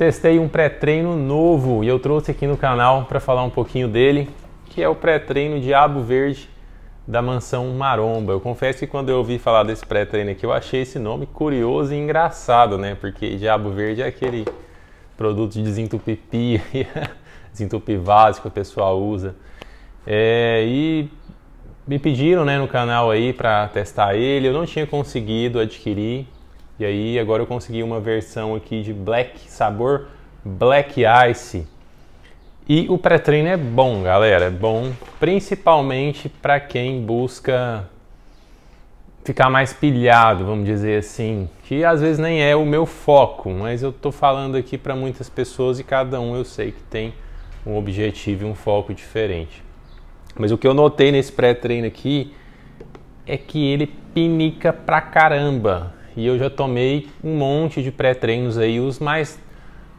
testei um pré-treino novo e eu trouxe aqui no canal para falar um pouquinho dele, que é o pré-treino Diabo Verde da Mansão Maromba. Eu confesso que quando eu ouvi falar desse pré-treino aqui, eu achei esse nome curioso e engraçado, né? Porque Diabo Verde é aquele produto de desentupir desentupi desentupir que o pessoal usa. É, e me pediram né, no canal aí para testar ele, eu não tinha conseguido adquirir, e aí agora eu consegui uma versão aqui de black, sabor black ice. E o pré-treino é bom, galera, é bom principalmente para quem busca ficar mais pilhado, vamos dizer assim, que às vezes nem é o meu foco, mas eu tô falando aqui para muitas pessoas e cada um eu sei que tem um objetivo e um foco diferente. Mas o que eu notei nesse pré-treino aqui é que ele pinica pra caramba. E eu já tomei um monte de pré-treinos aí, os mais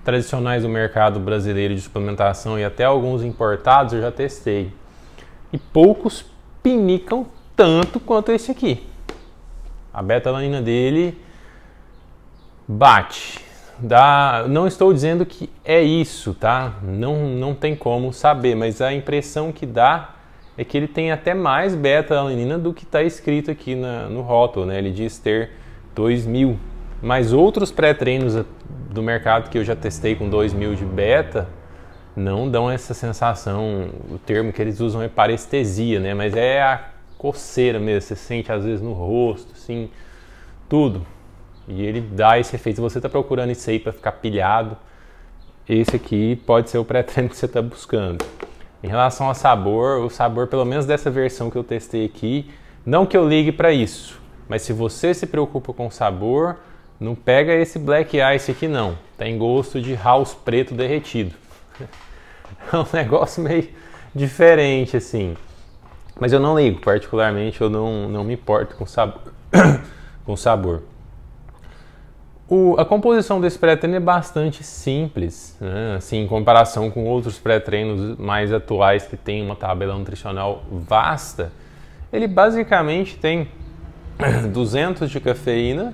tradicionais do mercado brasileiro de suplementação e até alguns importados eu já testei. E poucos pinicam tanto quanto esse aqui. A beta-alanina dele bate. Dá, não estou dizendo que é isso, tá? Não, não tem como saber, mas a impressão que dá é que ele tem até mais beta-alanina do que está escrito aqui na, no rótulo, né? Ele diz ter 2 mil. Mas outros pré-treinos do mercado que eu já testei com 2 mil de beta não dão essa sensação. O termo que eles usam é parestesia, né? Mas é a coceira mesmo. Você sente às vezes no rosto, assim, tudo. E ele dá esse efeito. Se você está procurando isso aí para ficar pilhado, esse aqui pode ser o pré-treino que você está buscando. Em relação ao sabor, o sabor, pelo menos dessa versão que eu testei aqui, não que eu ligue para isso, mas se você se preocupa com sabor, não pega esse Black Ice aqui não. Tem gosto de house preto derretido. É um negócio meio diferente assim. Mas eu não ligo, particularmente eu não, não me importo com sabor. com sabor. O, a composição desse pré-treino é bastante simples, né? assim, em comparação com outros pré-treinos mais atuais que tem uma tabela nutricional vasta. Ele basicamente tem 200 de cafeína,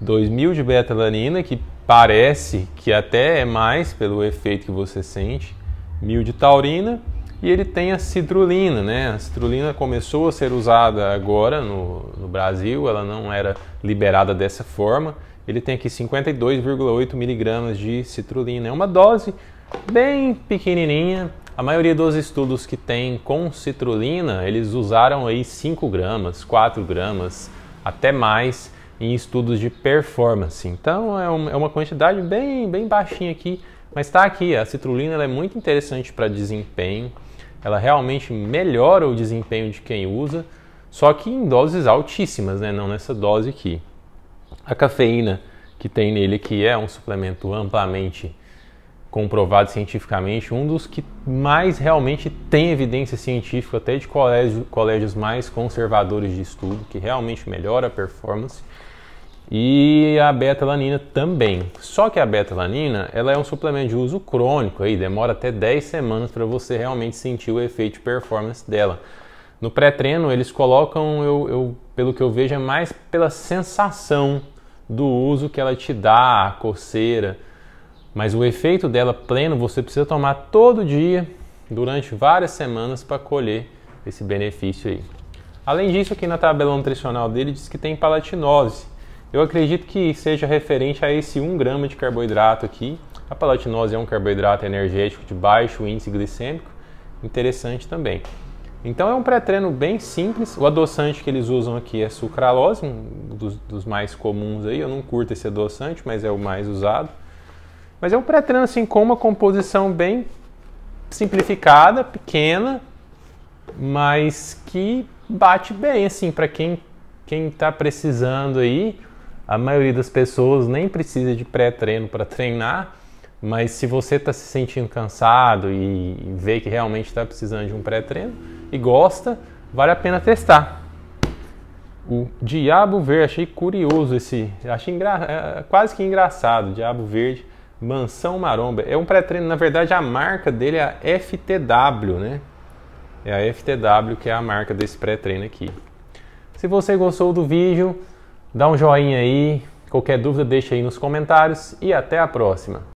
2000 de betalanina, que parece que até é mais pelo efeito que você sente, 1000 de taurina e ele tem a citrulina, né? A citrulina começou a ser usada agora no, no Brasil, ela não era liberada dessa forma. Ele tem aqui 52,8 miligramas de citrulina, é uma dose bem pequenininha, a maioria dos estudos que tem com citrulina, eles usaram aí 5 gramas, 4 gramas, até mais em estudos de performance. Então é, um, é uma quantidade bem, bem baixinha aqui, mas está aqui. A citrulina é muito interessante para desempenho, ela realmente melhora o desempenho de quem usa, só que em doses altíssimas, né? não nessa dose aqui. A cafeína que tem nele, que é um suplemento amplamente comprovado cientificamente, um dos que mais realmente tem evidência científica, até de colégio, colégios mais conservadores de estudo, que realmente melhora a performance. E a beta-alanina também. Só que a beta-alanina, ela é um suplemento de uso crônico, aí demora até 10 semanas para você realmente sentir o efeito de performance dela. No pré-treino, eles colocam, eu, eu, pelo que eu vejo, é mais pela sensação do uso que ela te dá, a coceira, mas o efeito dela pleno você precisa tomar todo dia, durante várias semanas, para colher esse benefício aí. Além disso, aqui na tabela nutricional dele diz que tem palatinose. Eu acredito que seja referente a esse 1 grama de carboidrato aqui. A palatinose é um carboidrato energético de baixo índice glicêmico, interessante também. Então é um pré-treino bem simples. O adoçante que eles usam aqui é sucralose, um dos, dos mais comuns aí. Eu não curto esse adoçante, mas é o mais usado. Mas é um pré-treino assim com uma composição bem simplificada, pequena, mas que bate bem assim para quem quem está precisando aí. A maioria das pessoas nem precisa de pré-treino para treinar, mas se você está se sentindo cansado e vê que realmente está precisando de um pré-treino e gosta, vale a pena testar. O Diabo Verde, achei curioso esse, achei engra, é, quase que engraçado, Diabo Verde Mansão Maromba. É um pré-treino, na verdade a marca dele é a FTW, né? É a FTW que é a marca desse pré-treino aqui. Se você gostou do vídeo, dá um joinha aí. Qualquer dúvida deixa aí nos comentários e até a próxima.